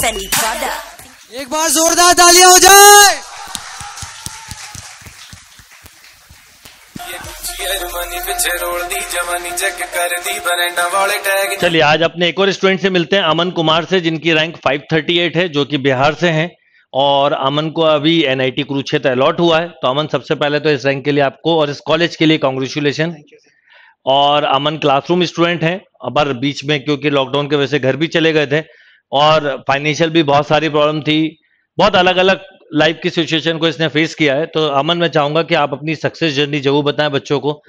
Fendi प्रादा एक बार जोरदार तालियां हो जाए चलिए आज अपने एक और स्टूडेंट से मिलते हैं अमन कुमार से जिनकी रैंक 538 है जो कि बिहार से हैं और अमन को अभी एनआईटी कुरुक्षेत्र अलॉट हुआ है तो अमन सबसे पहले तो इस रैंक के लिए आपको और इस कॉलेज के लिए कॉन्ग्रेचुलेशन और अमन क्लासरूम स्टूडेंट हैं अब बीच में क्योंकि लॉकडाउन के वजह से घर भी चले गए थे और फाइनेंशियल भी बहुत सारी प्रॉब्लम थी बहुत अलग अलग लाइफ की सिचुएशन को इसने फेस किया है तो अमन मैं चाहूंगा कि आप अपनी सक्सेस जर्नी जरूर बताएं बच्चों को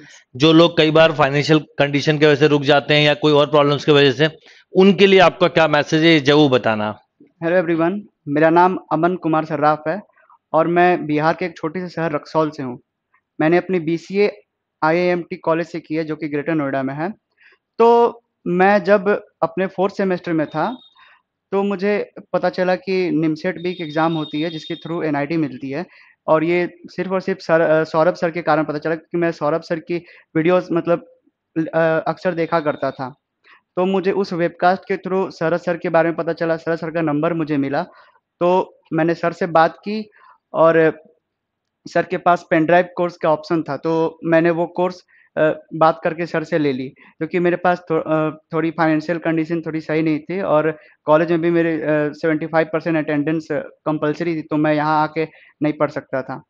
जो लोग कई बार फाइनेंशियल कंडीशन की वजह से रुक जाते हैं या कोई और प्रॉब्लम्स की वजह से उनके लिए आपका क्या मैसेज है जरूर बताना हेलो एवरीवन मेरा नाम अमन कुमार सर्राफ है और मैं बिहार के एक छोटे से शहर रक्सौल से हूँ मैंने अपनी बी सी कॉलेज से की है जो कि ग्रेटर नोएडा में है तो मैं जब अपने फोर्थ सेमेस्टर में था तो मुझे पता चला कि निमसेट भी एक एग्ज़ाम होती है जिसके थ्रू एन मिलती है और ये सिर्फ़ और सिर्फ सर सौरभ सर के कारण पता चला क्योंकि मैं सौरभ सर की वीडियोज़ मतलब अक्सर देखा करता था। तो मुझे उस वेबकास्ट के थ्रू शरद सर के बारे में पता चला, शरद सर का नंबर मुझे मिला। तो मैंने सर से बात की और सर के पास पेन ड्राइव कोर्स का ऑप्शन था, तो मैंने वो कोर्स बात करके सर से ले ली क्योंकि मेरे पास थो, थोड़ी फाइनेंशियल कंडीशन थोड़ी सही नहीं थी और कॉलेज में भी मेरे seventy five percent attendance compulsory थी तो मैं यहाँ आके नहीं पढ़ सकता था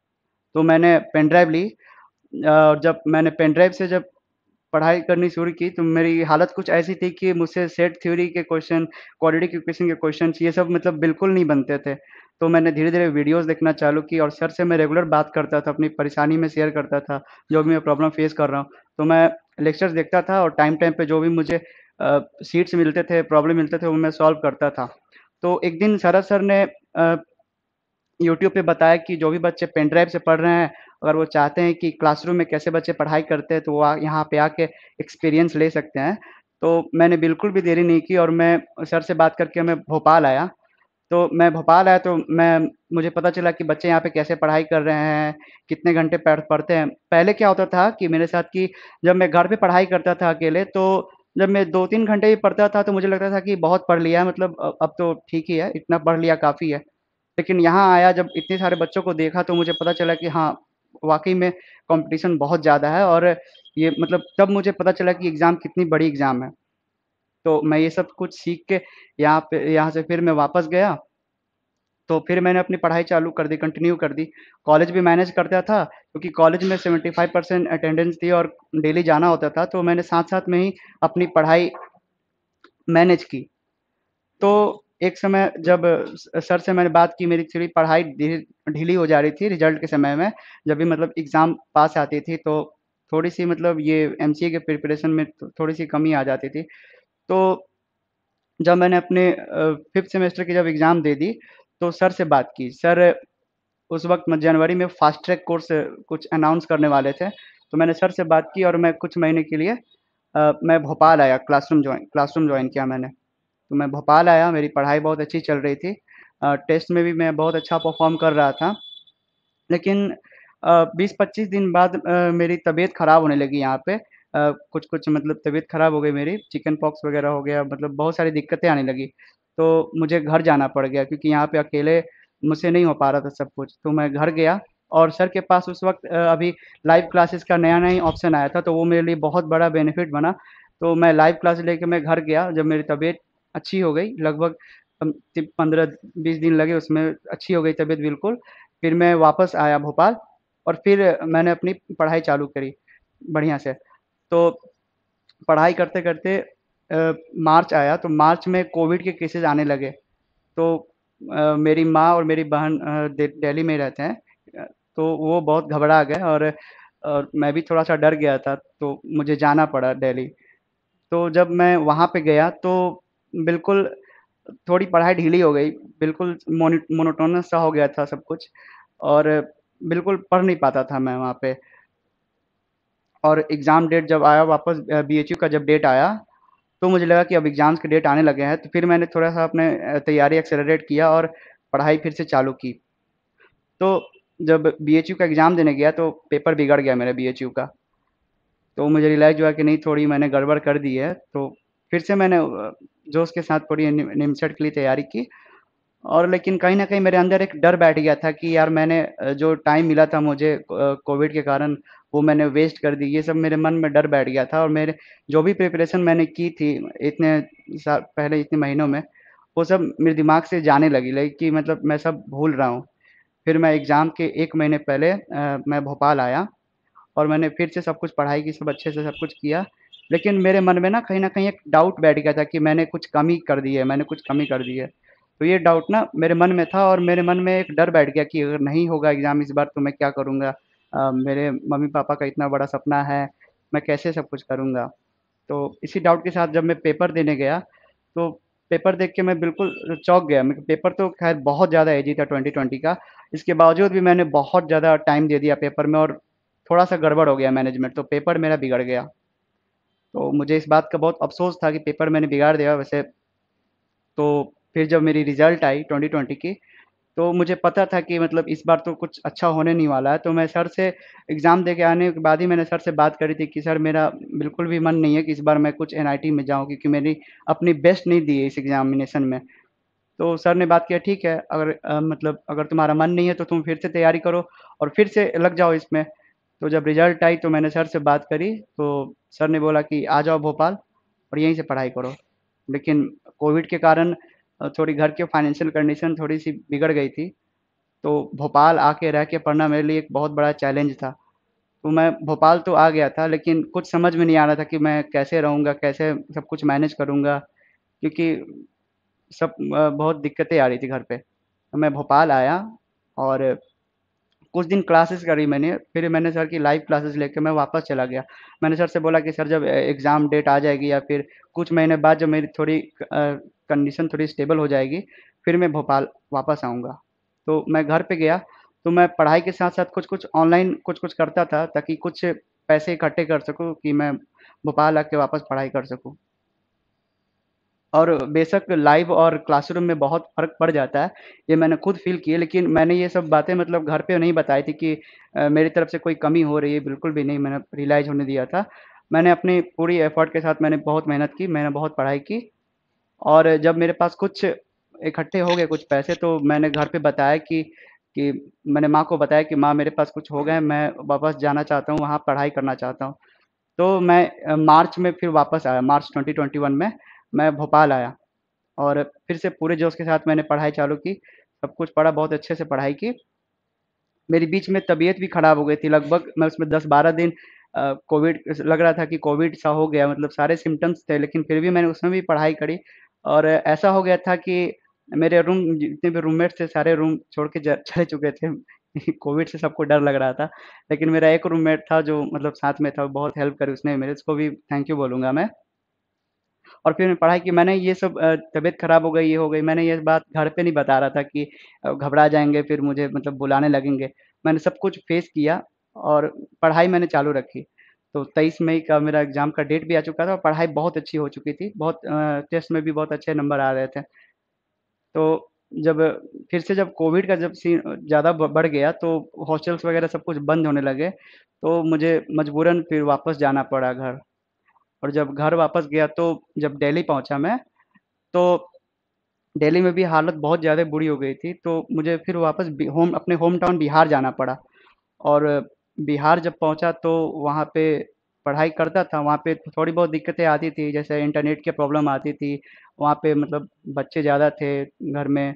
तो मैंने पेन ड्राइव ली और जब मैंने पेन ड्राइव से जब पढ़ाई करनी शुरू की तो मेरी हालत कुछ ऐसी थी कि मुझसे सेट थ्योरी के क्वेश्चन क्वालिटी के क्वेश्चन ये सब मतलब बिल्कुल नहीं बनते थे तो मैंने धीरे धीरे वीडियोस देखना चालू की और सर से मैं रेगुलर बात करता था अपनी परेशानी में शेयर करता था जो भी मैं प्रॉब्लम फेस कर रहा हूँ तो मैं लेक्चर्स देखता था और टाइम टाइम पे जो भी मुझे सीट्स मिलते थे प्रॉब्लम मिलते थे वो मैं सॉल्व करता था तो एक दिन सारा सर ने यूट्यूब पे बताया कि जो भी बच्चे पेन ड्राइव से पढ़ रहे हैं अगर वो चाहते हैं कि क्लासरूम में कैसे बच्चे पढ़ाई करते हैं तो वो यहाँ पे आके एक्सपीरियंस ले सकते हैं तो मैंने बिल्कुल भी देरी नहीं की और मैं सर से बात करके मैं भोपाल आया तो मैं भोपाल आया तो मैं मुझे पता चला कि बच्चे यहाँ पे कैसे पढ़ाई कर रहे हैं कितने घंटे पढ़ पढ़ते हैं पहले क्या होता था कि मेरे साथ कि जब मैं घर पे पढ़ाई करता था अकेले तो जब मैं दो तीन घंटे भी पढ़ता था तो मुझे लगता था कि बहुत पढ़ लिया है मतलब अब तो ठीक ही है इतना पढ़ लिया काफ़ी है लेकिन यहाँ आया जब इतने सारे बच्चों को देखा तो मुझे पता चला कि हाँ वाकई में कंपटीशन बहुत ज़्यादा है और ये मतलब तब मुझे पता चला कि एग्ज़ाम कितनी बड़ी एग्ज़ाम है तो मैं ये सब कुछ सीख के यहाँ पे यहाँ से फिर मैं वापस गया तो फिर मैंने अपनी पढ़ाई चालू कर दी कंटिन्यू कर दी कॉलेज भी मैनेज करता था क्योंकि कॉलेज में सेवेंटी फाइव परसेंट अटेंडेंस थी और डेली जाना होता था तो मैंने साथ साथ में ही अपनी पढ़ाई मैनेज की तो एक समय जब सर से मैंने बात की मेरी थोड़ी पढ़ाई ढीली हो जा रही थी रिजल्ट के समय में जब भी मतलब एग्ज़ाम पास आती थी तो थोड़ी सी मतलब ये एम के प्रिपरेशन में थोड़ी सी कमी आ जाती थी तो जब मैंने अपने फिफ्थ सेमेस्टर की जब एग्ज़ाम दे दी तो सर से बात की सर उस वक्त जनवरी में फास्ट ट्रैक कोर्स कुछ अनाउंस करने वाले थे तो मैंने सर से बात की और मैं कुछ महीने के लिए आ, मैं भोपाल आया क्लासरूम ज्वाइन क्लासरूम ज्वाइन किया मैंने तो मैं भोपाल आया मेरी पढ़ाई बहुत अच्छी चल रही थी आ, टेस्ट में भी मैं बहुत अच्छा परफॉर्म कर रहा था लेकिन बीस पच्चीस दिन बाद आ, मेरी तबीयत ख़राब होने लगी यहाँ पर कुछ कुछ मतलब तबीयत ख़राब हो गई मेरी चिकन पॉक्स वगैरह हो गया मतलब बहुत सारी दिक्कतें आने लगी तो मुझे घर जाना पड़ गया क्योंकि यहाँ पे अकेले मुझसे नहीं हो पा रहा था सब कुछ तो मैं घर गया और सर के पास उस वक्त अभी लाइव क्लासेस का नया नया ऑप्शन आया था तो वो मेरे लिए बहुत बड़ा बेनिफिट बना तो मैं लाइव क्लास लेके मैं घर गया जब मेरी तबीयत अच्छी हो गई लगभग पंद्रह बीस दिन लगे उसमें अच्छी हो गई तबीयत बिल्कुल फिर मैं वापस आया भोपाल और फिर मैंने अपनी पढ़ाई चालू करी बढ़िया से तो पढ़ाई करते करते मार्च आया तो मार्च में कोविड के केसेस आने लगे तो आ, मेरी माँ और मेरी बहन दिल्ली में रहते हैं तो वो बहुत घबरा गए और, और मैं भी थोड़ा सा डर गया था तो मुझे जाना पड़ा दिल्ली तो जब मैं वहाँ पे गया तो बिल्कुल थोड़ी पढ़ाई ढीली हो गई बिल्कुल मोनोटोनस सा हो गया था सब कुछ और बिल्कुल पढ़ नहीं पाता था मैं वहाँ पे और एग्ज़ाम डेट जब आया वापस बी का जब डेट आया तो मुझे लगा कि अब एग्ज़ाम्स के डेट आने लगे हैं तो फिर मैंने थोड़ा सा अपने तैयारी एक्सेलरेट किया और पढ़ाई फिर से चालू की तो जब बी का एग्ज़ाम देने गया तो पेपर बिगड़ गया मेरा बी का तो मुझे रिलाइज हुआ कि नहीं थोड़ी मैंने गड़बड़ कर दी है तो फिर से मैंने जोश के साथ थोड़ी निमसेट के लिए तैयारी की और लेकिन कहीं ना कहीं मेरे अंदर एक डर बैठ गया था कि यार मैंने जो टाइम मिला था मुझे कोविड के कारण वो मैंने वेस्ट कर दी ये सब मेरे मन में डर बैठ गया था और मेरे जो भी प्रिपरेशन मैंने की थी इतने साल पहले इतने महीनों में वो सब मेरे दिमाग से जाने लगी लाइक कि मतलब मैं सब भूल रहा हूँ फिर मैं एग्ज़ाम के एक महीने पहले आ, मैं भोपाल आया और मैंने फिर से सब कुछ पढ़ाई की सब अच्छे से सब कुछ किया लेकिन मेरे मन में ना कहीं ना कहीं एक डाउट बैठ गया था कि मैंने कुछ कमी कर दी है मैंने कुछ कमी कर दी है तो ये डाउट ना मेरे मन में था और मेरे मन में एक डर बैठ गया कि अगर नहीं होगा एग्ज़ाम इस बार तो मैं क्या करूँगा मेरे मम्मी पापा का इतना बड़ा सपना है मैं कैसे सब कुछ करूँगा तो इसी डाउट के साथ जब मैं पेपर देने गया तो पेपर देख के मैं बिल्कुल चौक गया पेपर तो खैर बहुत ज़्यादा एजी था ट्वेंटी ट्वेंटी का इसके बावजूद भी मैंने बहुत ज़्यादा टाइम दे दिया पेपर में और थोड़ा सा गड़बड़ हो गया मैनेजमेंट तो पेपर मेरा बिगड़ गया तो मुझे इस बात का बहुत अफसोस था कि पेपर मैंने बिगाड़ दिया वैसे तो फिर जब मेरी रिजल्ट आई 2020 की तो मुझे पता था कि मतलब इस बार तो कुछ अच्छा होने नहीं वाला है तो मैं सर से एग्ज़ाम दे के आने के बाद ही मैंने सर से बात करी थी कि सर मेरा बिल्कुल भी मन नहीं है कि इस बार मैं कुछ एन में जाऊँ क्योंकि मेरी अपनी बेस्ट नहीं दी है इस एग्ज़ामिनेशन में तो सर ने बात किया ठीक है अगर आ, मतलब अगर तुम्हारा मन नहीं है तो तुम फिर से तैयारी करो और फिर से लग जाओ इसमें तो जब रिजल्ट आई तो मैंने सर से बात करी तो सर ने बोला कि आ जाओ भोपाल और यहीं से पढ़ाई करो लेकिन कोविड के कारण थोड़ी घर की फाइनेंशियल कंडीशन थोड़ी सी बिगड़ गई थी तो भोपाल आके रह के पढ़ना मेरे लिए एक बहुत बड़ा चैलेंज था तो मैं भोपाल तो आ गया था लेकिन कुछ समझ में नहीं आ रहा था कि मैं कैसे रहूँगा कैसे सब कुछ मैनेज करूँगा क्योंकि सब बहुत दिक्कतें आ रही थी घर पे तो मैं भोपाल आया और कुछ दिन क्लासेस करी मैंने फिर मैंने सर की लाइव क्लासेस लेके मैं वापस चला गया मैंने सर से बोला कि सर जब एग्ज़ाम डेट आ जाएगी या फिर कुछ महीने बाद जब मेरी थोड़ी कंडीशन थोड़ी स्टेबल हो जाएगी फिर मैं भोपाल वापस आऊँगा तो मैं घर पर गया तो मैं पढ़ाई के साथ साथ कुछ कुछ ऑनलाइन कुछ कुछ करता था ताकि कुछ पैसे इकट्ठे कर सकूँ कि मैं भोपाल आके वापस पढ़ाई कर सकूँ और बेशक लाइव और क्लासरूम में बहुत फ़र्क पड़ जाता है ये मैंने खुद फील किया लेकिन मैंने ये सब बातें मतलब घर पे नहीं बताई थी कि मेरी तरफ से कोई कमी हो रही है बिल्कुल भी नहीं मैंने रियलाइज होने दिया था मैंने अपनी पूरी एफर्ट के साथ मैंने बहुत मेहनत की मैंने बहुत पढ़ाई की और जब मेरे पास कुछ इकट्ठे हो गए कुछ पैसे तो मैंने घर पे बताया कि कि मैंने माँ को बताया कि माँ मेरे पास कुछ हो गए मैं वापस जाना चाहता हूँ वहाँ पढ़ाई करना चाहता हूँ तो मैं मार्च में फिर वापस आया मार्च 2021 में मैं भोपाल आया और फिर से पूरे जोश के साथ मैंने पढ़ाई चालू की सब कुछ पढ़ा बहुत अच्छे से पढ़ाई की मेरी बीच में तबीयत भी ख़राब हो गई थी लगभग मैं उसमें दस बारह दिन कोविड लग रहा था कि कोविड सा हो गया मतलब सारे सिम्टम्स थे लेकिन फिर भी मैंने उसमें भी पढ़ाई करी और ऐसा हो गया था कि मेरे रूम जितने भी रूममेट थे सारे रूम छोड़ के चले चुके थे कोविड से सबको डर लग रहा था लेकिन मेरा एक रूममेट था जो मतलब साथ में था बहुत हेल्प करी उसने मेरे उसको भी थैंक यू बोलूँगा मैं और फिर मैं पढ़ा कि मैंने ये सब तबीयत खराब हो गई ये हो गई मैंने ये बात घर पे नहीं बता रहा था कि घबरा जाएंगे फिर मुझे मतलब बुलाने लगेंगे मैंने सब कुछ फेस किया और पढ़ाई मैंने चालू रखी तो तेईस मई का मेरा एग्ज़ाम का डेट भी आ चुका था और पढ़ाई बहुत अच्छी हो चुकी थी बहुत टेस्ट में भी बहुत अच्छे नंबर आ रहे थे तो जब फिर से जब कोविड का जब सीन ज़्यादा बढ़ गया तो हॉस्टल्स वगैरह सब कुछ बंद होने लगे तो मुझे मजबूरन फिर वापस जाना पड़ा घर और जब घर वापस गया तो जब दिल्ली पहुंचा मैं तो दिल्ली में भी हालत बहुत ज़्यादा बुरी हो गई थी तो मुझे फिर वापस होम अपने होम टाउन बिहार जाना पड़ा और बिहार जब पहुंचा तो वहाँ पे पढ़ाई करता था वहाँ पे थोड़ी बहुत दिक्कतें आती थी जैसे इंटरनेट की प्रॉब्लम आती थी वहाँ पे मतलब बच्चे ज़्यादा थे घर में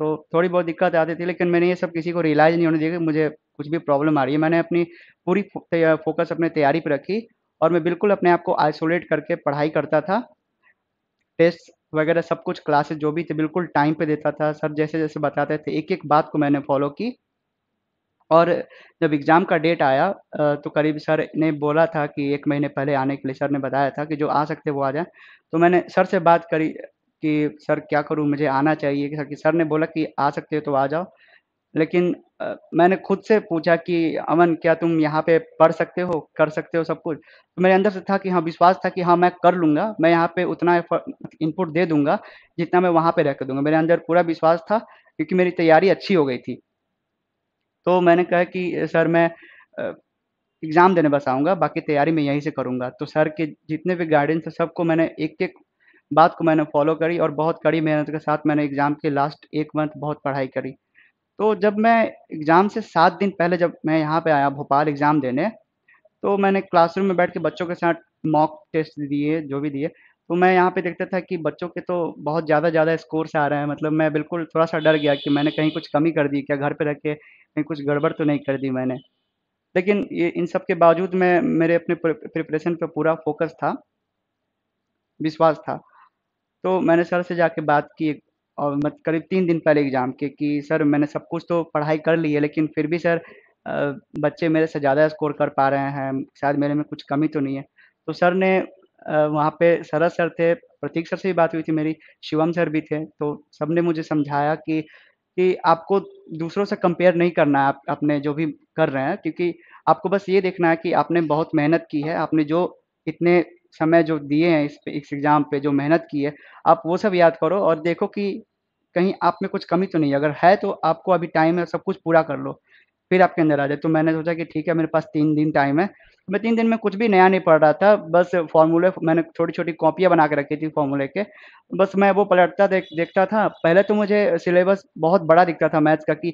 तो थोड़ी बहुत दिक्कत आती थी लेकिन मैंने ये सब किसी को रियलाइज़ नहीं होने दिया कि मुझे कुछ भी प्रॉब्लम आ रही है मैंने अपनी पूरी फोकस अपने तैयारी पर रखी और मैं बिल्कुल अपने आप को आइसोलेट करके पढ़ाई करता था टेस्ट वगैरह सब कुछ क्लासेस जो भी थे बिल्कुल टाइम पे देता था सर जैसे जैसे बताते थे एक एक बात को मैंने फॉलो की और जब एग्ज़ाम का डेट आया तो करीब सर ने बोला था कि एक महीने पहले आने के लिए सर ने बताया था कि जो आ सकते वो आ जाए तो मैंने सर से बात करी कि सर क्या करूँ मुझे आना चाहिए कि सर कि सर ने बोला कि आ सकते हो तो आ जाओ। लेकिन मैंने खुद से पूछा कि अमन क्या तुम यहाँ पे पढ़ सकते हो, कर सकते हो सब कुछ? तो मेरे अंदर से था कि हाँ, विश्वास था कि हाँ, मैं कर लूँगा, मैं यहाँ पे उतना इनपुट दे दूँगा जितना मैं वहाँ पे रह कर दूँगा। मेरे अंदर पूरा विश्वास था क्योंकि मेरी तैयारी अच्छी हो गई थी। तो मैंने कहा कि सर मैं एग्ज़ाम देने बस आऊँगा बाकी तैयारी मैं यहीं से करूँगा तो सर के जितने भी गाइडेंस थे सबको मैंने एक एक बात को मैंने फॉलो करी और बहुत कड़ी मेहनत के साथ मैंने एग्ज़ाम के लास्ट एक मंथ बहुत पढ़ाई करी तो जब मैं एग्ज़ाम से सात दिन पहले जब मैं यहाँ पे आया भोपाल एग्ज़ाम देने तो मैंने क्लासरूम में बैठ के बच्चों के साथ मॉक टेस्ट दिए जो भी दिए तो मैं यहाँ पे देखता था कि बच्चों के तो बहुत ज़्यादा ज़्यादा से आ रहे हैं मतलब मैं बिल्कुल थोड़ा सा डर गया कि मैंने कहीं कुछ कमी कर दी क्या घर पे रख के कहीं कुछ गड़बड़ तो नहीं कर दी मैंने लेकिन ये इन सब के बावजूद मैं मेरे अपने प्रिपरेशन पर पूरा फोकस था विश्वास था तो मैंने सर से जाके बात की और मत करीब तीन दिन पहले एग्ज़ाम के कि सर मैंने सब कुछ तो पढ़ाई कर ली है लेकिन फिर भी सर बच्चे मेरे से ज़्यादा स्कोर कर पा रहे हैं शायद मेरे में कुछ कमी तो नहीं है तो सर ने वहाँ पे शरद सर थे प्रतीक सर से भी बात हुई थी मेरी शिवम सर भी थे तो सब ने मुझे समझाया कि कि आपको दूसरों से कंपेयर नहीं करना है आप अपने जो भी कर रहे हैं क्योंकि आपको बस ये देखना है कि आपने बहुत मेहनत की है आपने जो इतने समय जो दिए हैं इस पे इस एग्ज़ाम पे जो मेहनत की है आप वो सब याद करो और देखो कि कहीं आप में कुछ कमी तो नहीं है अगर है तो आपको अभी टाइम है सब कुछ पूरा कर लो फिर आपके अंदर आ जाए तो मैंने सोचा कि ठीक है मेरे पास तीन दिन टाइम है मैं तीन दिन में कुछ भी नया नहीं पढ़ रहा था बस फॉर्मूले मैंने छोटी छोटी कॉपियाँ बना के रखी थी फॉर्मूले के बस मैं वो पलटता देख देखता था पहले तो मुझे सिलेबस बहुत बड़ा दिखता था मैथ्स का कि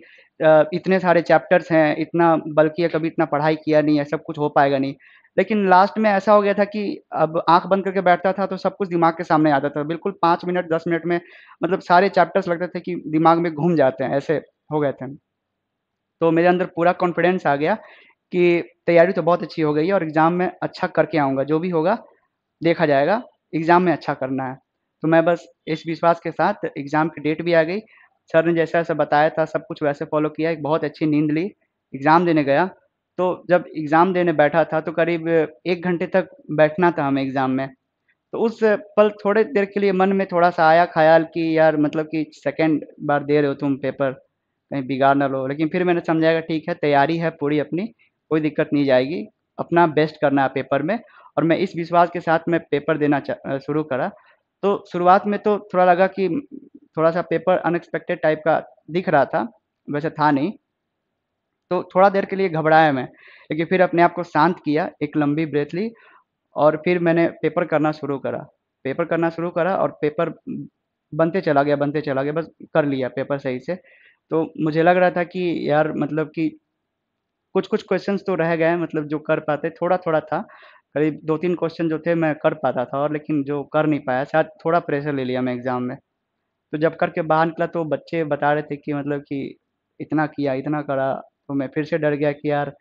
इतने सारे चैप्टर्स हैं इतना बल्कि कभी इतना पढ़ाई किया नहीं है सब कुछ हो पाएगा नहीं लेकिन लास्ट में ऐसा हो गया था कि अब आंख बंद करके बैठता था तो सब कुछ दिमाग के सामने आता था बिल्कुल पाँच मिनट दस मिनट में मतलब सारे चैप्टर्स लगते थे कि दिमाग में घूम जाते हैं ऐसे हो गए थे तो मेरे अंदर पूरा कॉन्फिडेंस आ गया कि तैयारी तो बहुत अच्छी हो गई है और एग्ज़ाम में अच्छा करके आऊँगा जो भी होगा देखा जाएगा एग्ज़ाम में अच्छा करना है तो मैं बस इस विश्वास के साथ एग्ज़ाम की डेट भी आ गई सर ने जैसा जैसा बताया था सब कुछ वैसे फॉलो किया एक बहुत अच्छी नींद ली एग्ज़ाम देने गया तो जब एग्ज़ाम देने बैठा था तो करीब एक घंटे तक बैठना था हमें एग्ज़ाम में तो उस पल थोड़े देर के लिए मन में थोड़ा सा आया ख्याल कि यार मतलब कि सेकेंड बार दे रहे हो तुम पेपर कहीं बिगाड़ ना लो लेकिन फिर मैंने समझाया ठीक है तैयारी है पूरी अपनी कोई दिक्कत नहीं जाएगी अपना बेस्ट करना है पेपर में और मैं इस विश्वास के साथ मैं पेपर देना शुरू करा तो शुरुआत में तो थोड़ा लगा कि थोड़ा सा पेपर अनएक्सपेक्टेड टाइप का दिख रहा था वैसे था नहीं तो थोड़ा देर के लिए घबराया मैं लेकिन फिर अपने आप को शांत किया एक लंबी ब्रेथ ली और फिर मैंने पेपर करना शुरू करा पेपर करना शुरू करा और पेपर बनते चला गया बनते चला गया बस कर लिया पेपर सही से तो मुझे लग रहा था कि यार मतलब कि कुछ कुछ क्वेश्चन तो रह गए मतलब जो कर पाते थोड़ा थोड़ा था करीब दो तीन क्वेश्चन जो थे मैं कर पाता था और लेकिन जो कर नहीं पाया शायद थोड़ा प्रेशर ले लिया मैं एग्ज़ाम में तो जब करके बाहर निकला तो बच्चे बता रहे थे कि मतलब कि इतना किया इतना करा तो मैं फिर से डर गया कि यार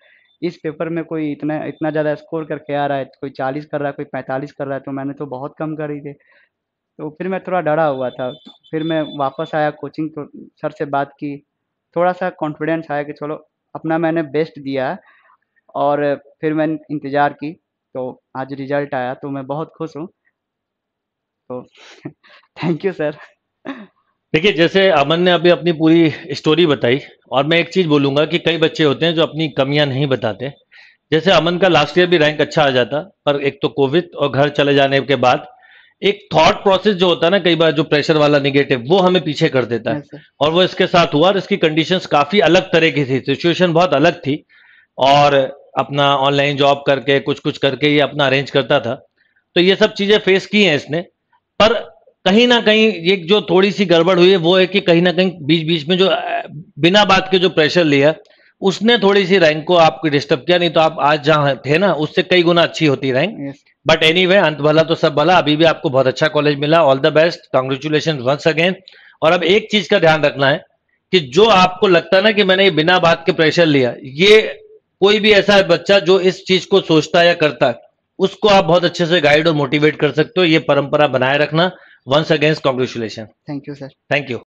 इस पेपर में कोई इतना इतना ज़्यादा स्कोर करके आ रहा है कोई चालीस कर रहा है कोई पैंतालीस कर रहा है तो मैंने तो बहुत कम करी थे तो फिर मैं थोड़ा डरा हुआ था फिर मैं वापस आया कोचिंग तो सर से बात की थोड़ा सा कॉन्फिडेंस आया कि चलो अपना मैंने बेस्ट दिया और फिर मैंने इंतज़ार की तो आज रिजल्ट आया तो मैं बहुत खुश हूँ तो थैंक यू सर देखिए जैसे अमन ने अभी अपनी पूरी स्टोरी बताई और मैं एक चीज़ बोलूँगा कि कई बच्चे होते हैं जो अपनी कमियाँ नहीं बताते जैसे अमन का लास्ट ईयर भी रैंक अच्छा आ जाता पर एक तो कोविड और घर चले जाने के बाद एक थॉट प्रोसेस जो होता है ना कई बार जो प्रेशर वाला निगेटिव वो हमें पीछे कर देता है और वो इसके साथ हुआ और इसकी कंडीशंस काफी अलग तरह की थी सिचुएशन बहुत अलग थी और अपना ऑनलाइन जॉब करके कुछ कुछ करके ये अपना अरेंज करता था तो ये सब चीजें फेस की हैं इसने पर कहीं ना कहीं ये जो थोड़ी सी गड़बड़ हुई है वो है कि कहीं ना कहीं बीच बीच में जो बिना बात के जो प्रेशर लिया उसने थोड़ी सी रैंक को आपको डिस्टर्ब किया नहीं तो आप आज जहां थे ना उससे कई गुना अच्छी होती रैंक बट एनी वे अंत भला तो सब भला अभी भी आपको बहुत अच्छा कॉलेज मिला all the best congratulation once again और अब एक चीज का ध्यान रखना है कि जो आपको लगता ना कि मैंने ये बिना बात के प्रेशर लिया ये कोई भी ऐसा बच्चा जो इस चीज को सोचता या करता उसको आप बहुत अच्छे से गाइड और मोटिवेट कर सकते हो ये परंपरा बनाए रखना once against congratulation thank you sir thank you